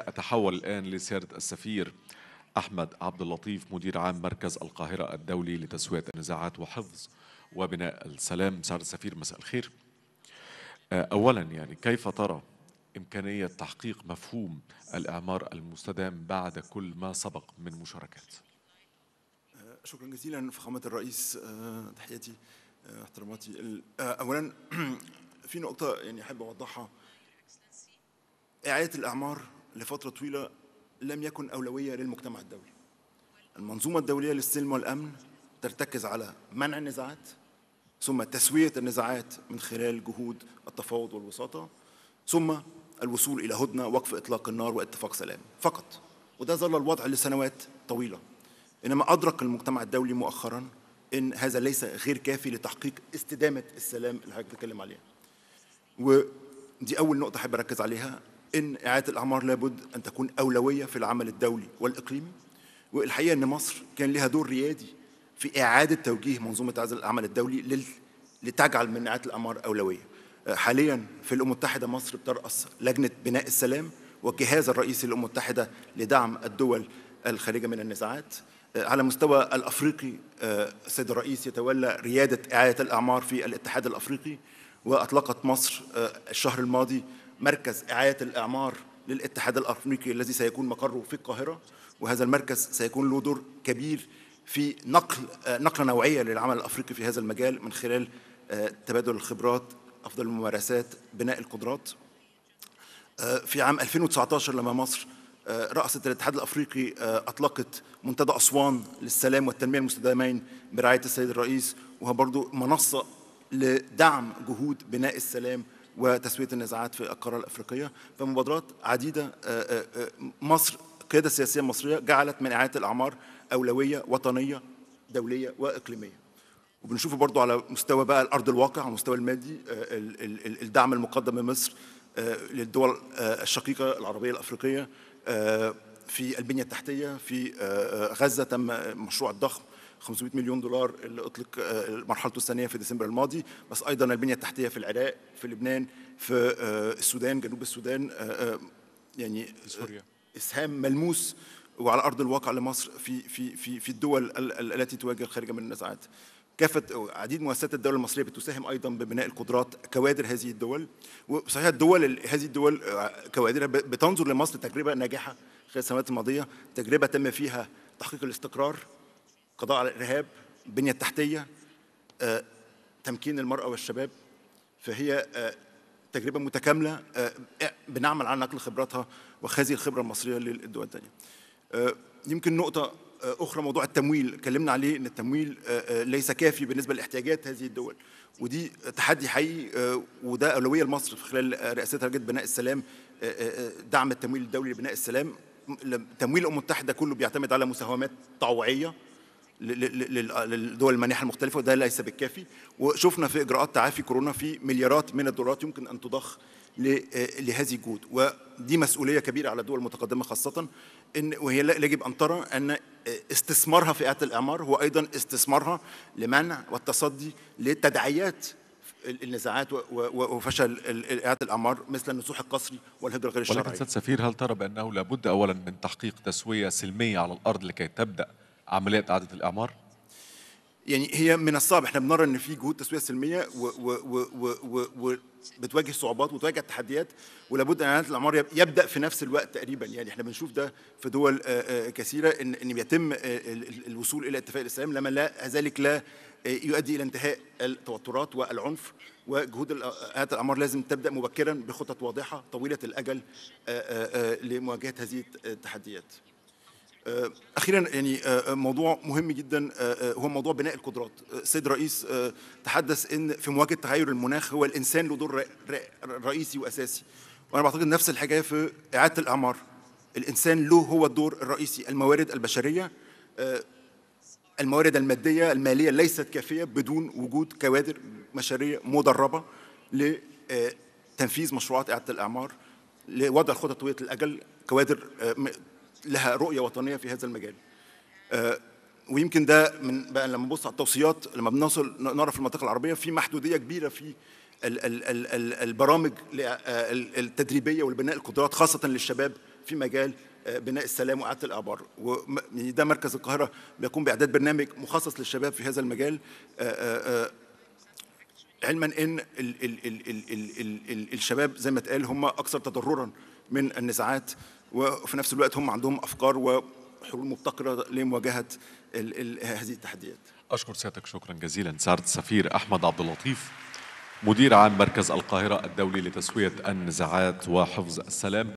أتحول الآن لسيادة السفير أحمد عبد اللطيف مدير عام مركز القاهرة الدولي لتسوية النزاعات وحفظ وبناء السلام سعد السفير مساء الخير آه، أولا يعني كيف ترى إمكانية تحقيق مفهوم الإعمار المستدام بعد كل ما سبق من مشاركات آه، شكرا جزيلا فخامة الرئيس آه، تحياتي احتراماتي أولا في نقطة يعني أحب أوضحها إعادة الأعمار لفترة طويلة لم يكن أولوية للمجتمع الدولي المنظومة الدولية للسلم والأمن ترتكز على منع النزاعات ثم تسوية النزاعات من خلال جهود التفاوض والوساطة ثم الوصول إلى هدنة وقف إطلاق النار واتفاق سلام فقط وده ظل الوضع لسنوات طويلة إنما أدرك المجتمع الدولي مؤخرا إن هذا ليس غير كافي لتحقيق استدامة السلام اللي هتكلم عليها ودي أول نقطة أحب أركز عليها ان اعاده الاعمار لابد ان تكون اولويه في العمل الدولي والاقليمي والحقيقه ان مصر كان لها دور ريادي في اعاده توجيه منظومه اعاده العمل الدولي لل... لتجعل من اعاده الاعمار اولويه آه، حاليا في الامم المتحده مصر بترأس لجنه بناء السلام والجهاز الرئيسي للامم المتحده لدعم الدول الخارجه من النزاعات آه، على مستوى الافريقي آه، السيد الرئيس يتولى رياده اعاده الاعمار في الاتحاد الافريقي واطلقت مصر الشهر الماضي مركز إعادة الإعمار للاتحاد الأفريقي الذي سيكون مقره في القاهرة وهذا المركز سيكون له دور كبير في نقل آه، نقلة نوعية للعمل الأفريقي في هذا المجال من خلال آه، تبادل الخبرات أفضل الممارسات بناء القدرات آه، في عام 2019 لما مصر رأست الاتحاد الأفريقي أطلقت منتدى أسوان للسلام والتنمية المستدامين برعاية السيد الرئيس وهو برضو منصة لدعم جهود بناء السلام وتسويه النزاعات في القاره الافريقيه فمبادرات عديده آه، آه، آه، مصر القياده السياسيه المصريه جعلت من اعاده الاعمار اولويه وطنيه دوليه واقليميه وبنشوفه برضو على مستوى بقى الارض الواقع على المستوى المادي الدعم المقدم من مصر للدول الشقيقه العربيه الافريقيه في البنيه التحتيه في غزه تم مشروع الضخم 500 مليون دولار اللي اطلق آه، مرحلته الثانيه في ديسمبر الماضي بس ايضا البنيه التحتيه في العراق في لبنان في آه، السودان جنوب السودان آه، يعني سوريا اسهام ملموس وعلى ارض الواقع لمصر في في في في الدول التي تواجه خارجه من النزاعات كافة عديد مؤسسات الدولة المصرية بتساهم أيضا ببناء القدرات كوادر هذه الدول وصحيح الدول هذه الدول كوادرها بتنظر لمصر تجربة ناجحة خلال السنوات الماضية تجربة تم فيها تحقيق الاستقرار قضاء على الارهاب البنيه التحتيه آه، تمكين المراه والشباب فهي آه، تجربه متكامله آه، بنعمل على نقل خبراتها وهذه الخبره المصريه للدول الثانيه يمكن نقطه اخرى موضوع التمويل اتكلمنا عليه ان التمويل ليس كافي بالنسبه لاحتياجات هذه الدول ودي تحدي حقيقي وده اولويه لمصر في خلال رئاستها لجنه بناء السلام دعم التمويل الدولي لبناء السلام تمويل الامم المتحده كله بيعتمد على مساهمات طوعيه آه، للدول المانحه المختلفه وده ليس بالكافي وشفنا في اجراءات تعافي كورونا في مليارات من الدولارات يمكن ان تضخ آه، لهذه الجهود ودي مسؤوليه كبيره على الدول المتقدمه خاصه ان وهي يجب ان ترى ان آه، استثمارها في اعاده الاعمار هو ايضا استثمارها لمنع والتصدي لتداعيات النزاعات وفشل اعاده الاعمار مثل النسوح القسري والهجره غير الشرعيه. ولكن سفير هل ترى بانه لابد اولا من تحقيق تسويه سلميه على الارض لكي تبدا عمليه اعاده الاعمار؟ يعني هي من الصعب احنا بنرى ان في جهود تسويه سلميه و و و و و بتواجه صعوبات وتواجه تحديات ولابد ان اعاده الاعمار يبدا في نفس الوقت تقريبا يعني احنا بنشوف ده في دول آه، آه، كثيره ان ان بيتم آه، الوصول الى اتفاق السلام لما لا ذلك لا يؤدي الى انتهاء التوترات والعنف وجهود اعاده الاعمار لازم تبدا مبكرا بخطط واضحه طويله الاجل لمواجهه هذه التحديات آه، اخيرا يعني آه، آه، موضوع مهم جدا هو موضوع بناء القدرات السيد الرئيس تحدث ان في مواجهه تغير المناخ هو الانسان له دور رئيسي واساسي وانا بعتقد نفس الحكايه في اعاده الاعمار الانسان له هو الدور الرئيسي الموارد البشريه الموارد الماديه الماليه ليست كافيه بدون وجود كوادر بشريه مدربه لتنفيذ مشروعات اعاده الاعمار لوضع الخطط طويله الاجل كوادر لها رؤيه وطنيه في هذا المجال آه، ويمكن ده من بقى لما نبص على التوصيات لما بنصل نرى في المنطقه العربيه في محدوديه كبيره في البرامج آه، التدريبيه والبناء القدرات خاصه للشباب في مجال آه، بناء السلام واعاده الاعبار وده يعني مركز القاهره بيقوم باعداد برنامج مخصص للشباب في هذا المجال علما ان الشباب زي ما اتقال هم اكثر تضررا من النزاعات وفي نفس الوقت هم عندهم افكار وحلول مبتكره لمواجهه الـ الـ هذه التحديات. اشكر سيادتك شكرا جزيلا سعاده السفير احمد عبد اللطيف مدير عام مركز القاهره الدولي لتسويه النزاعات وحفظ السلام